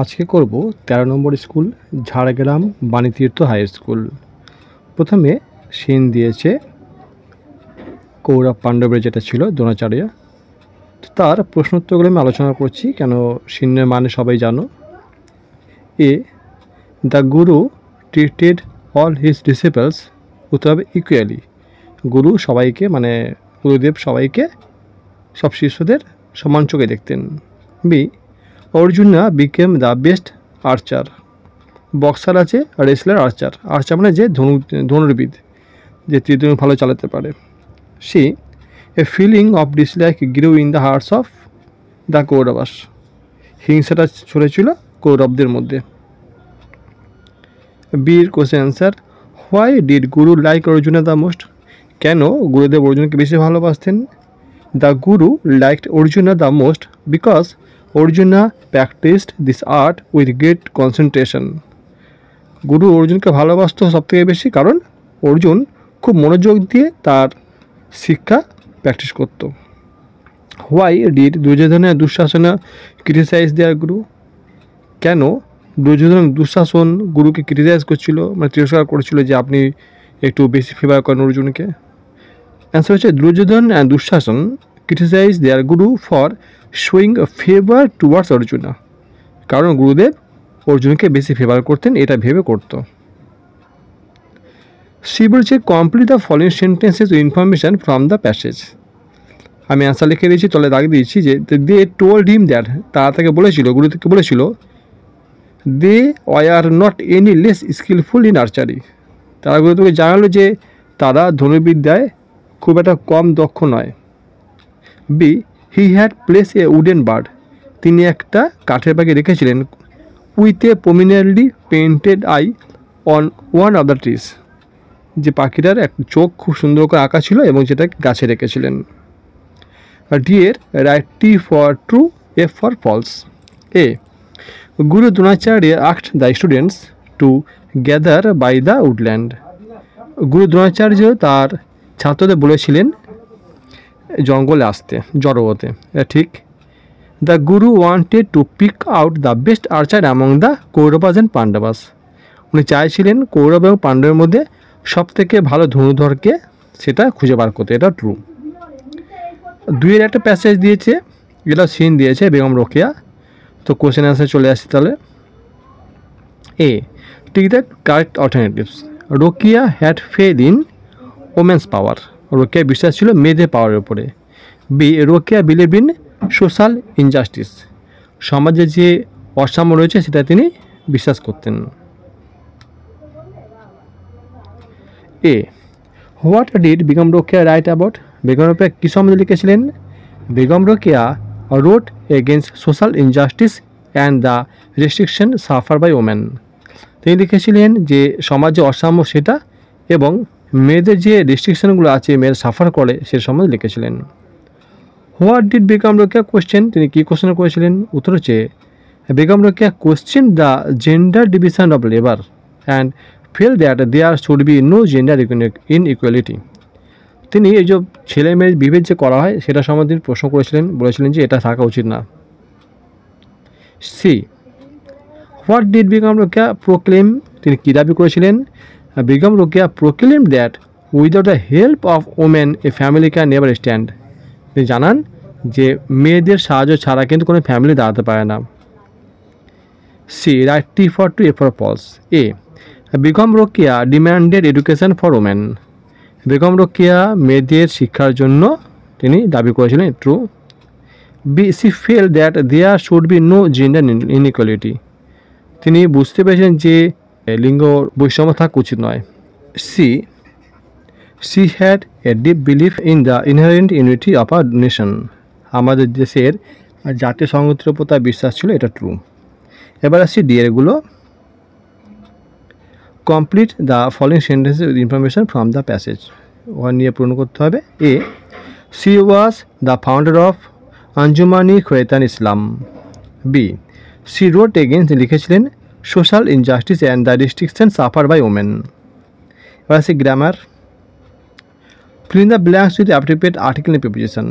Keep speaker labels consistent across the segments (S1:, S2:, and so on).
S1: আজকে করব ১৩ নম্বর school Jhargram Banitirtha high school প্রথমে সিন দিয়েছে কৌরব পাণ্ডবের যেটা ছিল দ্রোণাচার্য তার প্রশ্নোত্তরগুলো আমি আলোচনা করছি কেন সিনের মানে সবাই জানো A the guru treated all his disciples হতে হবে ইকুয়ালি গুরু সবাইকে মানে গুরুদেব সবাইকে সব শিষ্যদের সমান চোখে দেখতেন B Arjuna became the best archer boxer আছে রেসলার আর্চার আর্চার মানে যে ধনু ধনুর্বিদ যে তৃতীয় ভালো চালাতে পারে C a feeling of dislike grow in the hearts of the Kauravas হিংসাটা ছড়েছিল কৌরবদের মধ্যে বীর question answer why did guru like Arjuna the most কেন গুরুদেব অর্জুনকে বেশি ভালোবাসতেন the guru liked Arjuna the most because Arjuna practised this art with great concentration গুরু অর্জুনকে ভালোবাসত সবথেকে বেশি কারণ অর্জুন খুব মনোযোগ দিয়ে তার শিক্ষা প্র্যাকটিস করত হোয়াই ডিড দুর্যোধনের দুঃশাসনে ক্রিটিসাইজ দেয়ার গুরু কেন দুর্যোধন দুঃশাসন গুরুকে ক্রিটিসাইজ করছিল মানে তিরস্কার করেছিল যে আপনি একটু বেশি ফেভার করেন অর্জুনকে অ্যান্সার হচ্ছে Duryodhana and Dushasana criticise their guru for showing favour favor towards কারণ গুরুদেব অর্জুনকে বেশি ফেভার করতেন এটা ভেবে করত বলছে complete the following sentences information from the passage আমি অ্যান্সার লিখে দিয়েছি তলে দাগ দিয়েছি যে দে টোল ডিম দ্যাট তারা তাকে বলেছিল গুরুদেবকে বলেছিল they are not any less skilful in archery তারা গুরুদেবকে জানালো যে তারা ধনুবিদ্যায় খুব একটা কম দক্ষ নয় B he had place a wooden bird তিনি একটা কাঠের পাখি রেখেছিলেন with a prominently painted eye on one of the trees যে পাখিটার এক চোখ খুব সুন্দর করে আঁকা ছিল এবং সেটা গাছে রেখেছিলেন ডি এর right T for true F for false A guru Dronacharya asked the students to gather by the woodland guru Dronacharya তার ছাত্রদের বলেছিলেন জঙ্গলে আসতে জড়ো হতে এটা ঠিক the guru wanted to pick out the best archer among the Kauravas and Pandavas উনি চাইছিলেন কৌরব এবং পাণ্ডবের মধ্যে সব থেকে ভালো ধনুধরকে সেটা খুঁজে বার করতে এটা ট্রু দুইয়ের একটা প্যাসেজ দিয়েছে এটা সিন দিয়েছে বেগম রোকেয়া তো কোশ্চেন অ্যান্সার চলে আসছে তাহলে A tick the correct alternatives Rokeya had faith in women's power Rokeya বিশ্বাস ছিল মেয়েদের পাওয়ার উপরে B Rokeya believe in social injustice সমাজে যে অসাম্য রয়েছে সেটা তিনি বিশ্বাস করতেন A what did Begum Rokeya write about Begum Rokeya কী সম্বন্ধে লিখেছিলেন Begum Rokeya wrote against social injustice and the restriction suffer by woman তিনি লিখেছিলেন যে সমাজে অসাম্য সেটা এবং মেয়েদের যে রেস্ট্রিকশনগুলো আছে মেয়ের সাফার করে সে সম্বন্ধে লিখেছিলেন what did Begum Rokeya question তিনি কী কোশ্চেন করেছিলেন উত্তর হচ্ছে Begum Rokeya question the gender division of labour and feel that there should be no gender inequality তিনি এই যে ছেলে মেয়ের বিভেদ যে করা হয় সেটা সম্বন্ধে তিনি প্রশ্ন করেছিলেন বলেছিলেন যে এটা থাকা উচিত না C what did Begum Rokeya proclaim তিনি কী দাবি করেছিলেন Begum Rokeya proclaimed that without the help of women a family can never stand তিনি জানান যে মেয়েদের সাহায্য ছাড়া কিন্তু কোনো ফ্যামিলি দাঁড়াতে পারে না C right T for true F for false A Begum Rokeya demanded education for women Begum Rokeya মেয়েদের শিক্ষার জন্য তিনি দাবি করেছিলেন true B she felt that there should be no gender inequality তিনি বুঝতে পেরেছেন যে লিঙ্গ বৈষম্য থাকা উচিত নয় C she had a deep belief in the inherent unity of a nation আমাদের দেশের জাতীয় সংহতির উপর তার বিশ্বাস ছিল এটা ট্রু এবার আসছি ডিএরগুলো complete the following sentence with information from the passage one নিয়ে পূরণ করতে হবে A she was the founder of Anjuman-i Khawateen Islam B she wrote against লিখেছিলেন social injustice and the restriction suffer by women এবার আছে grammar filling the blanks with appropriate article in preposition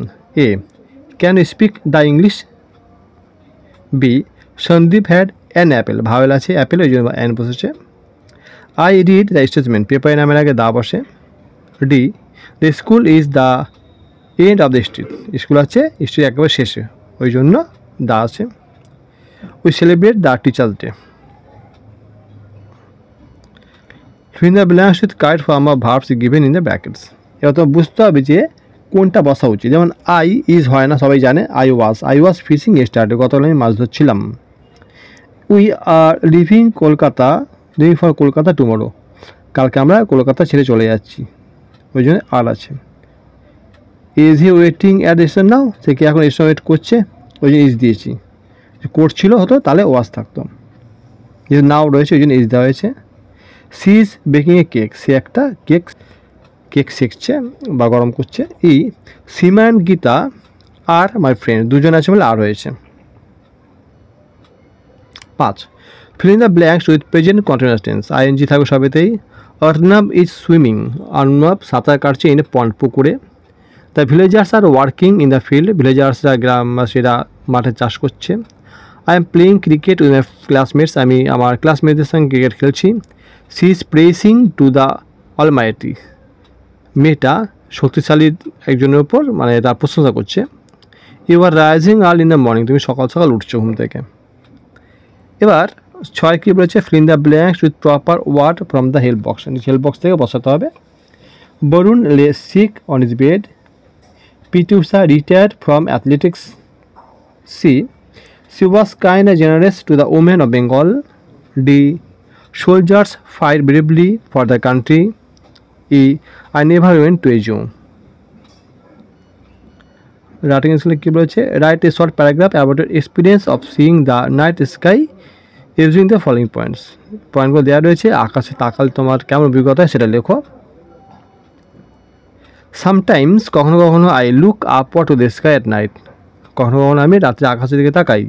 S1: A can you speak the English B Sandeep had an apple vowel আছে apple ওই জন্য an বসেছে I read the statement পেপারে নামের আগে the বসে D the school is the end of the street school আছে street একেবারে শেষে ওই জন্য দা আছে we celebrate the teachers day the blanks with right form of verbs given in the brackets এবার তোমার বুঝতে হবে যে কোনটা বসা উচিত যেমন আই ইজ হয় না সবাই জানে I was I was fishing স্টার্টে গতকাল আমি মাছ ধরছিলাম we are living Kolkata living for Kolkata tomorrow কালকে আমরা কলকাতা ছেড়ে চলে যাচ্ছি ওই জন্য আর আছে is he waiting at station now সে কি এখন স্টেশন ওয়েট করছে ওই জন্য ইজ দিয়েছি করছিল হতো তাহলে ওয়াস থাকতো যে নাও রয়েছে ওই জন্য ইজ দেওয়া হয়েছে she is baking a cake সে একটা কেক কেক শেখছে বা গরম করছে E Seema and Gita are my friend দুজন আছে বলে আর রয়েছে পাঁচ fill in the blanks with present continuous tense I N G থাকবে সবেতেই অর্ণব ইজ সুইমিং অর্ণব সাঁতার কাটছে ইন পন্ড পুকুরে the villagers are working in the field ভিলেজার্সরা গ্রামবাসীরা মাঠে চাষ করছে I am playing cricket with my classmates আমি আমার ক্লাসমেটদের সঙ্গে ক্রিকেট খেলছি she is praising to the almighty মেয়েটা শক্তিশালী একজনের ওপর মানে তার প্রশংসা করছে you are rising all in the morning তুমি সকাল সকাল উঠছো ঘুম থেকে এবার ছয় কি বলেছে in the blanks with proper word from the help box help box থেকে বসাতে হবে Varun lay sick on his bed P T Usha retired from athletics she She was kind and generous to the women of Bengal. D. Soldiers fight bravely for the country. E. I never went to a writing স্কিলে কী বলেছে write a short paragraph about experience of seeing the night sky using the following points পয়েন্টগুলো দেওয়া রয়েছে আকাশে তাকাল তোমার কেমন অভিজ্ঞতা সেটা লেখো সামটাইমস কখনো কখনো I look up to the sky at night কখনো কখনো আমি রাত্রে আকাশের দিকে তাকাই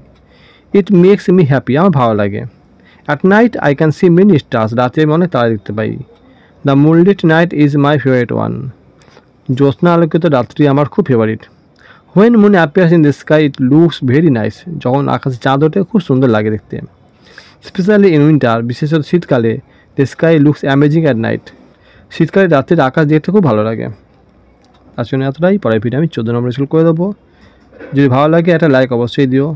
S1: ইট মেক্স মি হ্যাপি আমার ভালো লাগে at night I can see many stars রাতে আমি অনেক তারা দেখতে পাই the moonlit night is my favourite one জ্যোৎস্না আলোকিত রাত্রি আমার খুব favourite when moon appears in the sky it looks very nice যখন আকাশে চাঁদ ওঠে খুব সুন্দর লাগে দেখতে স্পেশালি ইন উইন্টার বিশেষত শীতকালে the sky looks amazing at night শীতকালে রাত্রির আকাশ দেখতে খুব ভালো লাগে আজকে এতটাই পরে ভিডিও আমি চোদ্দ নম্বর স্কুল করে দেবো যদি ভালো লাগে একটা লাইক অবশ্যই দিও